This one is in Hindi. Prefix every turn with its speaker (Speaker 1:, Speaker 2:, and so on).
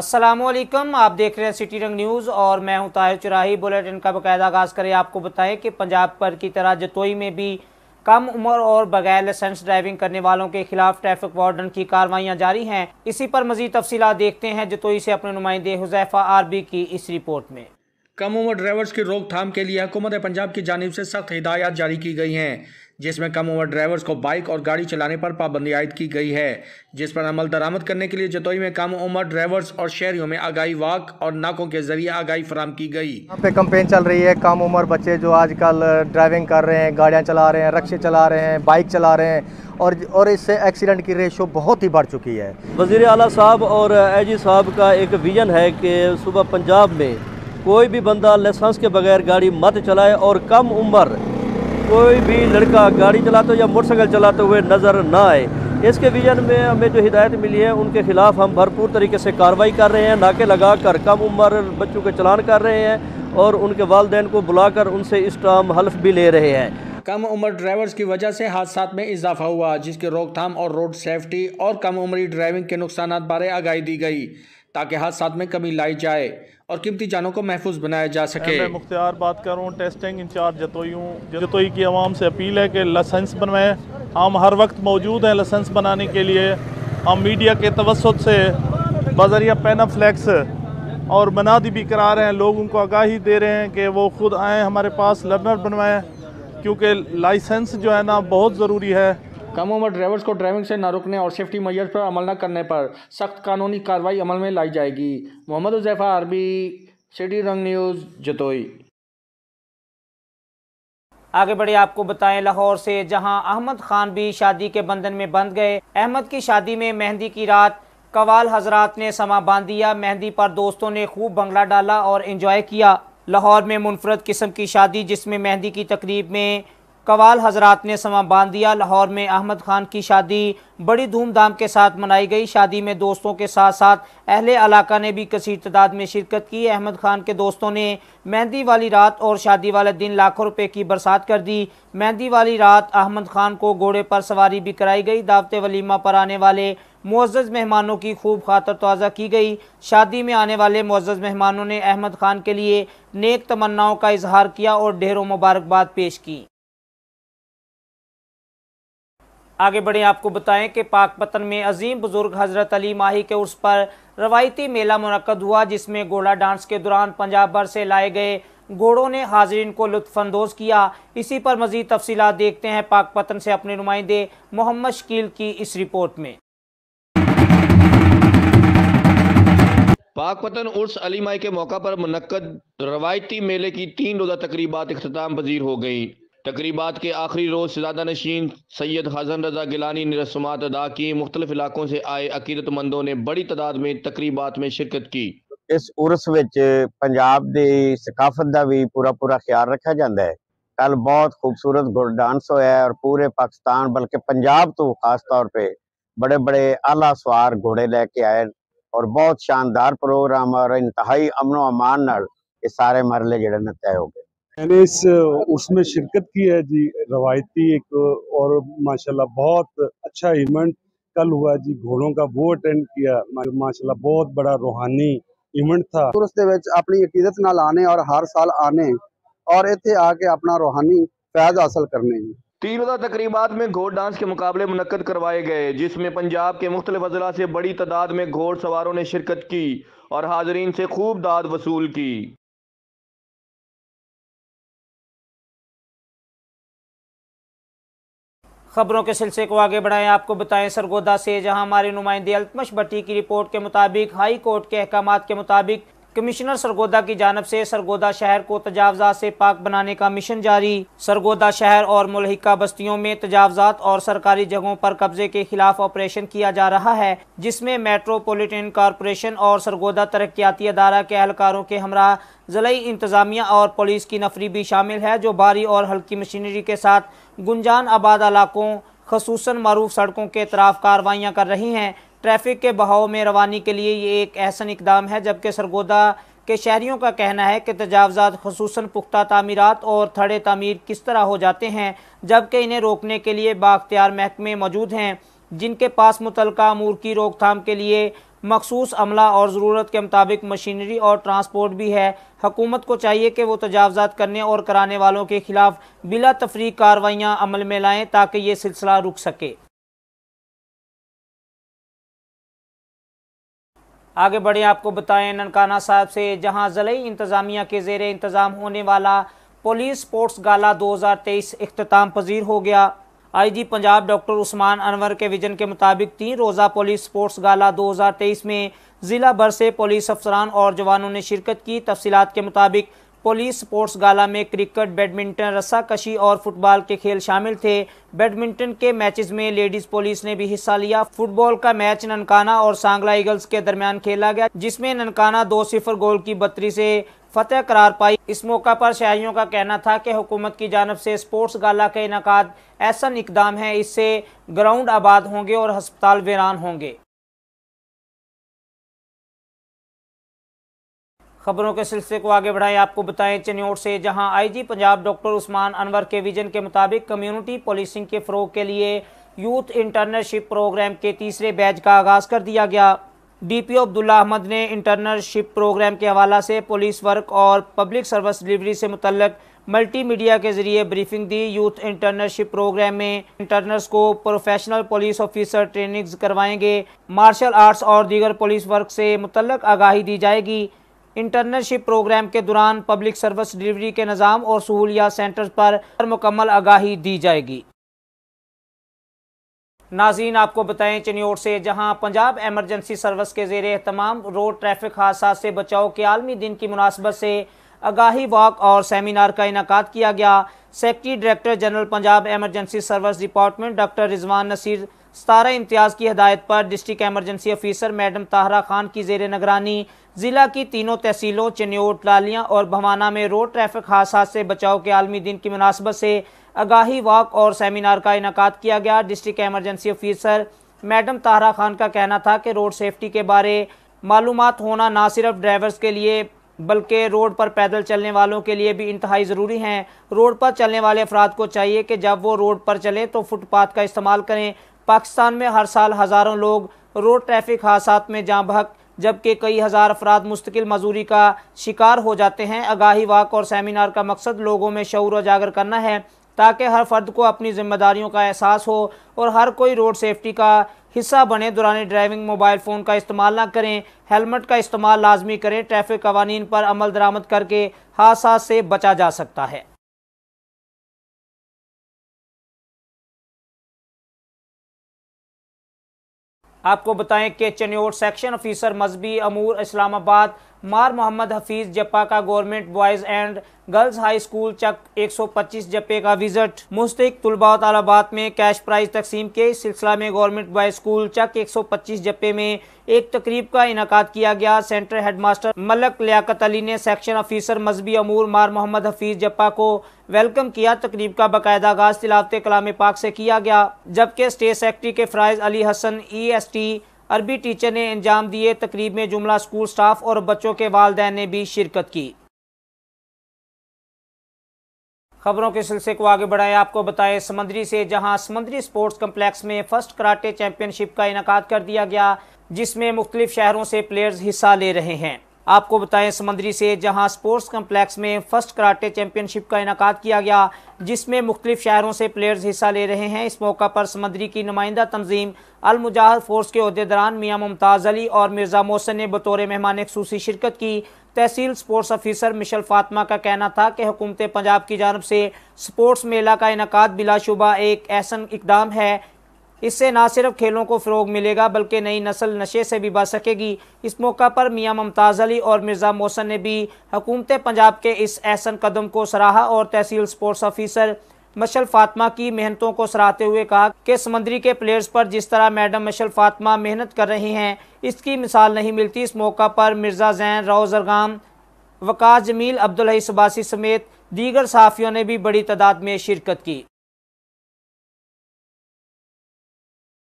Speaker 1: असलम आप देख रहे हैं सिटी रंग न्यूज़ और मैं हूं ताहिर चुराही बुलेटिन का बाकायदा आगाज़ करें आपको बताएं कि पंजाब पर की तरह जतोई में भी कम उम्र और बगैर लाइसेंस ड्राइविंग करने वालों के खिलाफ ट्रैफिक वार्डन की कार्रवाइयाँ जारी हैं इसी पर मजीद तफसी देखते हैं जतोई से अपने नुमाइंदे हुजैफा आरबी की इस रिपोर्ट में कम उम्र ड्राइवर्स की रोकथाम के लिए हुकूमत पंजाब की जानब से सख्त हिदायत जारी की गई हैं जिसमें कम उम्र ड्राइवर्स को बाइक और गाड़ी चलाने पर पाबंदी आयद की गई है जिस पर अमल दरामद करने के लिए जतोई में कम उम्र ड्राइवर्स और शहरियों में आगाही वाक और नाकों के जरिए आगाही फराम की गई यहाँ पे कंपेन चल रही है कम उम्र बच्चे जो आजकल ड्राइविंग कर रहे हैं गाड़ियाँ चला रहे हैं रक्शे चला रहे हैं बाइक चला रहे हैं और और इससे एक्सीडेंट की रेशो बहुत ही बढ़ चुकी है वजीर अला साहब और एजी साहब का एक विजन है कि सुबह पंजाब में कोई भी बंदा लाइसेंस के बगैर गाड़ी मत चलाए और कम उम्र कोई भी लड़का गाड़ी चलाते या मोटरसाइकिल चलाते हुए नज़र ना आए इसके विजन में हमें जो हिदायत मिली है उनके खिलाफ हम भरपूर तरीके से कार्रवाई कर रहे हैं नाके लगा कर कम उम्र बच्चों के चलान कर रहे हैं और उनके वालदेन को बुलाकर उनसे इस टाम हल्फ भी ले रहे हैं कम उम्र ड्राइवर्स की वजह से हादसा में इजाफा हुआ जिसकी रोकथाम और रोड सेफ्टी और कम उम्री ड्राइविंग के नुकसान बारे आगाही दी गई ताकि हादसा में कमी लाई जाए और कीमती जानों को महफूज बनाया जा सके मैं मुख्तार बात कर रहा हूँ टेस्टिंग इंचार्ज जतोई हूँ जतोई की आवाम से अपील है कि लाइसेंस बनवाएं हम हर वक्त मौजूद हैं लाइसेंस बनाने के लिए हम मीडिया के तवसत से बजरिया पैना फ्लैक्स और मनादी भी करा रहे हैं लोग उनको आगाही दे रहे हैं कि वो खुद आएँ हमारे पास लर्नर बनवाएँ क्योंकि लाइसेंस जो है ना बहुत ज़रूरी है कम उम्र ड्राइवर्स को ड्राइविंग से न रोकने और सेफ्टी मैयर्स पर अमल न करने पर सख्त कानूनी कार्रवाई अमल में लाई जाएगी मोहम्मद उजैफा आरबी सिटी रंग न्यूज़ जतोई आगे बढ़े आपको बताएं लाहौर से जहां अहमद खान भी शादी के बंधन में बंध गए अहमद की शादी में मेहंदी की रात कवाल हजरात ने समा बांध दिया मेहंदी पर दोस्तों ने खूब बंगला डाला और इंजॉय किया लाहौर में मुनफरद किस्म की शादी जिसमें मेहंदी की तकरीब में कवाल हजरात ने समा बांध दिया लाहौर में अहमद खान की शादी बड़ी धूमधाम के साथ मनाई गई शादी में दोस्तों के साथ साथ अहले इलाका ने भी कसी तदाद में शिरकत की अहमद खान के दोस्तों ने मेहंदी वाली रात और शादी वाले दिन लाखों रुपए की बरसात कर दी मेहंदी वाली रात अहमद खान को घोड़े पर सवारी भी कराई गई दावत वलीमा पर आने वाले मुआज़ मेहमानों की खूब खातर तोज़ा की गई शादी में आने वाले मुआज़ मेहमानों ने अहमद खान के लिए नेक तमन्नाओं का इजहार किया और ढेरों मुबारकबाद पेश की आगे बढ़े आपको बताएं कि पाक पतन में अजीम बुजुर्ग हजरत अली माही के उर्स पर रवायती मेला मुनद हुआ जिसमें घोड़ा डांस के दौरान पंजाब भर से लाए गए घोड़ों ने हाजरीन को लुफानंदोज किया इसी पर मजीद तफसी देखते हैं पाक पतन से अपने नुमाइंदे मोहम्मद शकील की इस रिपोर्ट में पाकपतन उर्स अली माई के मौका पर मनकद रवायती मेले की तीन रोज़ा तकरीबा अख्ताम पजीर हो गई तकरीबा के आखिरी रोज़ ज़्यादा नशीन सैयद हजन रजा गिलानी ने रस्मात अदा की मुख्तलिफ इलाकों से आए अकीदतमंदों ने बड़ी तादाद में तकरीबा में शिरकत की इस उर्स पंजाब की सकाफत का भी पूरा पूरा ख्याल रखा जाता है कल बहुत खूबसूरत गुड डांस होया और पूरे पाकिस्तान बल्कि पंजाब तो खास तौर पर बड़े बड़े आला सवार घोड़े लैके आए और बहुत शानदार प्रोग्राम और इंतहाई अमनो अमान सारे मरले जड़े तय हो गए मैंने इस उसमें शिरकत की है जी रवायती एक और माशाल्लाह बहुत अच्छा इवेंट कल हुआ जी घोड़ों का वो अटेंड किया माशाल्लाह बहुत बड़ा रूहानी इवेंट था उसके ਦੇ ਵਿੱਚ ਆਪਣੀ ਅਕੀਦਤ ਨਾਲ ਆਨੇ ਔਰ ਹਰ ਸਾਲ ਆਨੇ ਔਰ ਇੱਥੇ ਆ ਕੇ ਆਪਣਾ ਰੋਹਾਨੀ ਫੈਜ਼ ਹਾਸਲ तकरीबात में घोड़ डांस के मुकाबले मुनद करवाए गए जिसमें पंजाब के मुख्तलिफ अजला से बड़ी तादाद में घोड़ सवारों ने शिरकत की और हाजरीन से खूब दाद वसूल की खबरों के सिलसिले को आगे बढ़ाएं आपको बताएं सरगोदा से जहां हमारे नुमाइंदे अल्तमश भट्टी की रिपोर्ट के मुताबिक हाई कोर्ट के अहकाम के मुताबिक कमिश्नर सरगोदा की जानब से सरगोदा शहर को तजावजा से पाक बनाने का मिशन जारी सरगोदा शहर और मुलहिका बस्तियों में तजावजात और सरकारी जगहों पर कब्जे के खिलाफ ऑपरेशन किया जा रहा है जिसमें मेट्रोपॉलिटन कॉरपोरेशन और सरगोदा तरक्याती अदारा के अहलकारों के हमरा जिले इंतज़ामिया और पुलिस की नफरी भी शामिल है जो भारी और हल्की मशीनरी के साथ गुंजान आबाद इलाकों खसूस मरूफ सड़कों के तराफ़ कार्रवाइयाँ कर रही हैं ट्रैफिक के बहाव में रवानी के लिए ये एक अहसन इकदाम है जबकि सरगोदा के शहरीों का कहना है कि तजावज़ात खसूस पुख्ता तमीरत और थड़े तमीर किस तरह हो जाते हैं जबकि इन्हें रोकने के लिए बाख्तियार महकमे मौजूद हैं जिनके पास मुतल अमूर की रोकथाम के लिए मखसूस अमला और ज़रूरत के मुताबिक मशीनरी और ट्रांसपोर्ट भी है हकूमत को चाहिए कि वो तजावज़ात करने और कराने वालों के खिलाफ बिला तफरी कार्रवाइयाँ अमल में लाएँ ताकि ये सिलसिला रुक सके आगे बढ़े आपको बताएं ननकाना साहब से जहां ज़िले इंतज़ामिया के जेर इंतज़ाम होने वाला पुलिस स्पोर्ट्स गाला 2023 अख्ताम पजीर हो गया आईजी पंजाब डॉक्टर उस्मान अनवर के विजन के मुताबिक तीन रोज़ा पुलिस स्पोर्ट्स गाला 2023 में ज़िला भर से पुलिस अफसरान और जवानों ने शिरकत की तफसीत के मुताबिक पुलिस स्पोर्ट्स गाला में क्रिकेट बैडमिंटन रस्साकशी और फुटबॉल के खेल शामिल थे बैडमिंटन के मैचेस में लेडीज पुलिस ने भी हिस्सा लिया फुटबॉल का मैच ननकाना और सांगला ईगल्स के दरमियान खेला गया जिसमें ननकाना दो सिफर गोल की बत्ती से फतेह करार पाई इस मौका पर शहरियों का कहना था कि हुकूमत की जानब से स्पोर्ट्स गाला का इनका ऐसा इकदाम है इससे ग्राउंड आबाद होंगे और हस्पताल वीरान होंगे खबरों के सिलसिले को आगे बढ़ाएं आपको बताएं चन्योट से जहां आईजी पंजाब डॉक्टर उस्मान अनवर के विजन के मुताबिक कम्युनिटी पॉलिसिंग के फ़रोग के लिए यूथ इंटर्नशिप प्रोग्राम के तीसरे बैच का आगाज़ कर दिया गया डीपीओ अब्दुल्ला अहमद ने इंटर्नशिप प्रोग्राम के हवाला से पुलिस वर्क और पब्लिक सर्विस डिलीवरी से मुतलक मीडिया के जरिए ब्रीफिंग दी यूथ इंटर्नशिप प्रोग्राम में इंटर्नर्स को प्रोफेशनल पुलिस ऑफिसर ट्रेनिंग्स करवाएंगे मार्शल आर्ट्स और दीगर पुलिस वर्क से मुतलक आगाही दी जाएगी इंटर्नशिप प्रोग्राम के दौरान पब्लिक सर्विस डिलीवरी के निज़ाम और सहूलियात सेंटर्स पर मुकम्मल आगाही दी जाएगी नाजीन आपको बताएं चनियोर से जहां पंजाब एमरजेंसी सर्विस के जेर तमाम रोड ट्रैफिक हादसा से बचाव के आलमी दिन की मुनासबत से आगाही वॉक और सेमिनार का इनका किया गया secretary director general Punjab emergency service department doctor Rizwan Naseer Sitara Imtiaz की हदायत पर डिस्ट्रिक्ट एमरजेंसी ऑफिसर मैडम ताहरा खान की जेर निगरानी ज़िला की तीनों तहसीलों चन्योट लालियाँ और भवाना में रोड ट्रैफिक हादसा से बचाव के आलमी दिन की मुनासबत से आगाही वॉक और सेमिनार का इनका किया गया डिस्ट्रिक्ट एमरजेंसी ऑफिसर मैडम ताहरा खान का कहना था कि रोड सेफ्टी के बारे मालूम होना ना सिर्फ ड्राइवर्स के लिए बल्कि रोड पर पैदल चलने वालों के लिए भी इंतहाई ज़रूरी हैं रोड पर चलने वाले अफराद को चाहिए कि जब वो रोड पर चलें तो फुटपाथ का इस्तेमाल करें पाकिस्तान में हर साल हज़ारों लोग रोड ट्रैफिक हादसा में जहाँ बहक जबकि कई हज़ार अफराद मुस्तकिल मजूरी का शिकार हो जाते हैं आगाही वाक और सेमिनार का मकसद लोगों में शौर उजागर करना है ताकि हर फर्द को अपनी जिम्मेदारियों का एहसास हो और हर कोई रोड सेफ्टी का हिस्सा बने दौरान ड्राइविंग मोबाइल फ़ोन का इस्तेमाल ना करें हेलमेट का इस्तेमाल लाजमी करें ट्रैफिक कवानीन पर अमल दरामद करके हादसा से बचा जा सकता है आपको बताएं कि चनोर सेक्शन ऑफिसर मजहबी अमूर इस्लामाबाद मार मोहम्मद हफीज जपा का government boys and girls high school Chak 125 जपे का विजिट मुस्तक तलबा तलाबाद में कैश प्राइज तकसीम के इस सिलसिला में गवर्नमेंट बॉयज़ स्कूल चक 125 जपे में एक तकरीब का इनका किया गया centre head master Malik Liaquat Ali ने सेक्शन ऑफिसर मजहबी अमूर मार मोहम्मद हफीज जपा को वेलकम किया तकरीब का बाकायदा आगाज तिलावत कलाम पाक से किया गया जबकि स्टेट सेक्रेटरी के फ्राइज Ali Hasan E S T Arabi teacher ने अंजाम दिए तकरीब में जुमला स्कूल स्टाफ और बच्चों के वालदे ने भी शिरकत की खबरों के सिलसिले को आगे बढ़ाएं आपको बताएं समंदरी से जहां समंदरी स्पोर्ट्स कम्प्लेक्स में फर्स्ट कराटे चैंपियनशिप का इनका कर दिया गया जिसमें मुख्तलिफ शहरों से प्लेयर्स हिस्सा ले रहे हैं आपको बताएं समंदरी से जहां स्पोर्ट्स कम्प्लेक्स में फर्स्ट कराटे चैंपियनशिप का इनका किया गया जिसमें मुख्तलिफ शहरों से प्लेयर्स हिस्सा ले रहे हैं इस मौका पर समंदरी की नुमाइंदा तंजीम अलमुजाहद फोर्स के अहदेदारान मियाँ मुमताज़ अली और मिर्ज़ा मोहसन ने बतौर मेहमान खसूसी शिरकत की तहसील स्पोर्ट्स अफीसर मिशल फातमा का कहना था कि हुकूमत पंजाब की जानब से स्पोर्ट्स मेला का इनका बिलाशुबा एक ऐसा इकदाम है इससे ना सिर्फ खेलों को फ़रोग मिलेगा बल्कि नई नस्ल नशे से भी बच सकेगी इस मौका पर मियाँ मुमताज अली और मिर्ज़ा मोहसन ने भी हकूमत पंजाब के इस एहसन कदम को सराहा और तहसील स्पोर्ट्स ऑफिसर मशल फातमा की मेहनतों को सराहते हुए कहा कि समंदरी के प्लेयर्स पर जिस तरह मैडम मशल फातमा मेहनत कर रही हैं इसकी मिसाल नहीं मिलती इस मौका पर मिर्ज़ा जैन राव जरगाम वकास जमील अब्दुल्ही सबासी समेत दीगर सहाफ़ियों ने भी बड़ी तादाद में शिरकत की